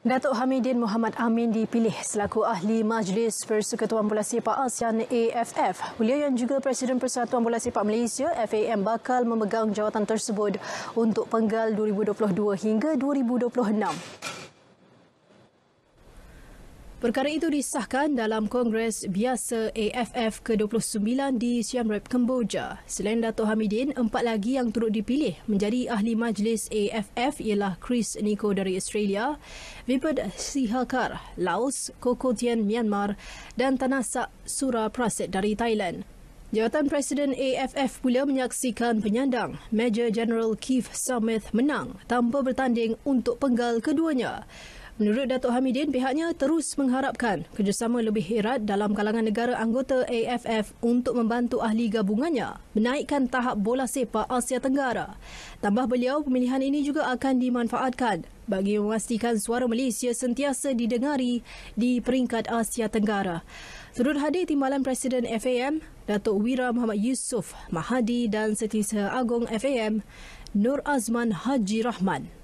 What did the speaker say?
Datuk Hamidin Muhammad Amin dipilih selaku ahli Majlis Persekutuan Bola Sepak ASEAN AFF. Beliau yang juga Presiden Persatuan Bola Sepak Malaysia FAM bakal memegang jawatan tersebut untuk penggal 2022 hingga 2026. Perkara itu disahkan dalam Kongres Biasa AFF ke-29 di Siam Reap, Kemboja. Selain Dato' Hamidin, empat lagi yang turut dipilih menjadi ahli majlis AFF ialah Chris Nico dari Australia, Vipad Sihakar, Laos, Kokotian Myanmar dan Tanasak Sura Prasit dari Thailand. Jawatan Presiden AFF pula menyaksikan penyandang Major General Keith Summit menang tanpa bertanding untuk penggal keduanya. Menurut Datuk Hamidin, pihaknya terus mengharapkan kerjasama lebih erat dalam kalangan negara anggota AFF untuk membantu ahli gabungannya menaikkan tahap bola sepak Asia Tenggara. Tambah beliau, pemilihan ini juga akan dimanfaatkan bagi memastikan suara Malaysia sentiasa didengari di peringkat Asia Tenggara. Turut hadir Timbalan Presiden FAM, Datuk Wira Muhammad Yusuf Mahadi dan Setiausaha Agong FAM, Nur Azman Haji Rahman.